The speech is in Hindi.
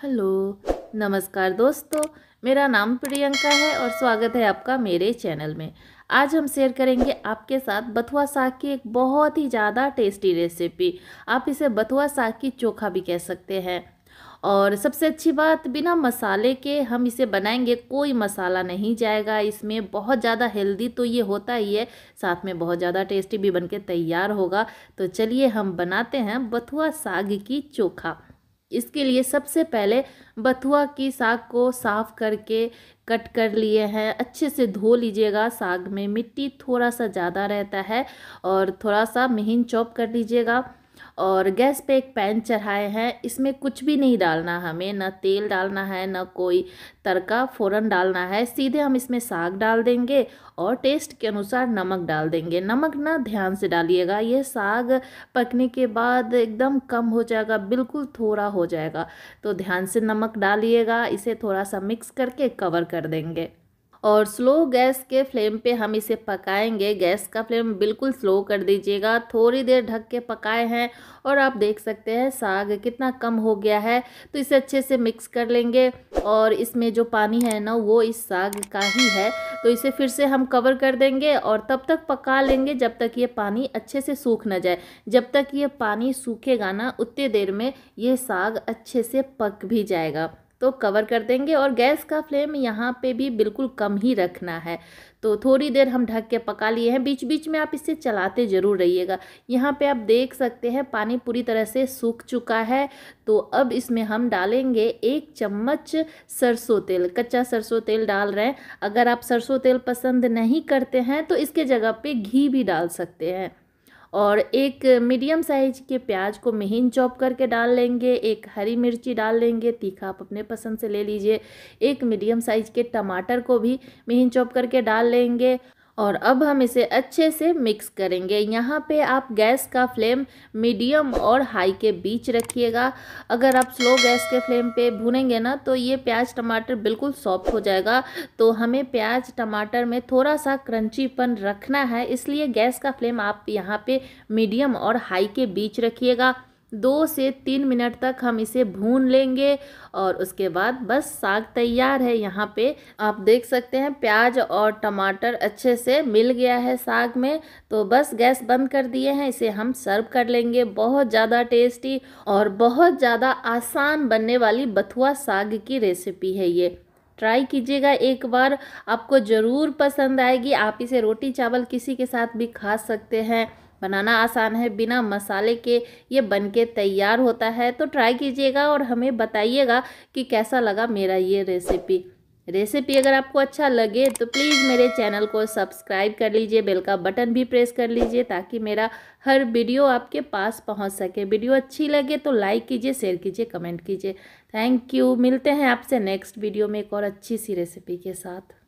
हेलो नमस्कार दोस्तों मेरा नाम प्रियंका है और स्वागत है आपका मेरे चैनल में आज हम शेयर करेंगे आपके साथ बथुआ साग की एक बहुत ही ज़्यादा टेस्टी रेसिपी आप इसे बथुआ साग की चोखा भी कह सकते हैं और सबसे अच्छी बात बिना मसाले के हम इसे बनाएंगे कोई मसाला नहीं जाएगा इसमें बहुत ज़्यादा हेल्दी तो ये होता ही है साथ में बहुत ज़्यादा टेस्टी भी बनके तैयार होगा तो चलिए हम बनाते हैं बथुआ साग की चोखा इसके लिए सबसे पहले बथुआ की साग को साफ करके कट कर लिए हैं अच्छे से धो लीजिएगा साग में मिट्टी थोड़ा सा ज़्यादा रहता है और थोड़ा सा महीन चॉप कर लीजिएगा और गैस पे एक पैन चढ़ाए हैं इसमें कुछ भी नहीं डालना हमें ना तेल डालना है ना कोई तड़का फ़ौरन डालना है सीधे हम इसमें साग डाल देंगे और टेस्ट के अनुसार नमक डाल देंगे नमक ना ध्यान से डालिएगा ये साग पकने के बाद एकदम कम हो जाएगा बिल्कुल थोड़ा हो जाएगा तो ध्यान से नमक डालिएगा इसे थोड़ा सा मिक्स करके कवर कर देंगे और स्लो गैस के फ्लेम पे हम इसे पकाएंगे गैस का फ्लेम बिल्कुल स्लो कर दीजिएगा थोड़ी देर ढक के पकाए हैं और आप देख सकते हैं साग कितना कम हो गया है तो इसे अच्छे से मिक्स कर लेंगे और इसमें जो पानी है ना वो इस साग का ही है तो इसे फिर से हम कवर कर देंगे और तब तक पका लेंगे जब तक ये पानी अच्छे से सूख ना जाए जब तक ये पानी सूखेगा ना उतनी देर में ये साग अच्छे से पक भी जाएगा तो कवर कर देंगे और गैस का फ्लेम यहाँ पे भी बिल्कुल कम ही रखना है तो थोड़ी देर हम ढक के पका लिए हैं बीच बीच में आप इसे चलाते ज़रूर रहिएगा यहाँ पे आप देख सकते हैं पानी पूरी तरह से सूख चुका है तो अब इसमें हम डालेंगे एक चम्मच सरसों तेल कच्चा सरसों तेल डाल रहे हैं अगर आप सरसों तेल पसंद नहीं करते हैं तो इसके जगह पर घी भी डाल सकते हैं और एक मीडियम साइज के प्याज को महीन चॉप करके डाल लेंगे एक हरी मिर्ची डाल लेंगे तीखा आप अपने पसंद से ले लीजिए एक मीडियम साइज के टमाटर को भी महीन चॉप करके डाल लेंगे और अब हम इसे अच्छे से मिक्स करेंगे यहाँ पे आप गैस का फ्लेम मीडियम और हाई के बीच रखिएगा अगर आप स्लो गैस के फ्लेम पे भुनेंगे ना तो ये प्याज टमाटर बिल्कुल सॉफ्ट हो जाएगा तो हमें प्याज टमाटर में थोड़ा सा क्रंचीपन रखना है इसलिए गैस का फ्लेम आप यहाँ पे मीडियम और हाई के बीच रखिएगा दो से तीन मिनट तक हम इसे भून लेंगे और उसके बाद बस साग तैयार है यहाँ पे आप देख सकते हैं प्याज और टमाटर अच्छे से मिल गया है साग में तो बस गैस बंद कर दिए हैं इसे हम सर्व कर लेंगे बहुत ज़्यादा टेस्टी और बहुत ज़्यादा आसान बनने वाली बथुआ साग की रेसिपी है ये ट्राई कीजिएगा एक बार आपको ज़रूर पसंद आएगी आप इसे रोटी चावल किसी के साथ भी खा सकते हैं बनाना आसान है बिना मसाले के ये बन के तैयार होता है तो ट्राई कीजिएगा और हमें बताइएगा कि कैसा लगा मेरा ये रेसिपी रेसिपी अगर आपको अच्छा लगे तो प्लीज़ मेरे चैनल को सब्सक्राइब कर लीजिए बेल का बटन भी प्रेस कर लीजिए ताकि मेरा हर वीडियो आपके पास पहुंच सके वीडियो अच्छी लगे तो लाइक कीजिए शेयर कीजिए कमेंट कीजिए थैंक यू मिलते हैं आपसे नेक्स्ट वीडियो में एक और अच्छी सी रेसिपी के साथ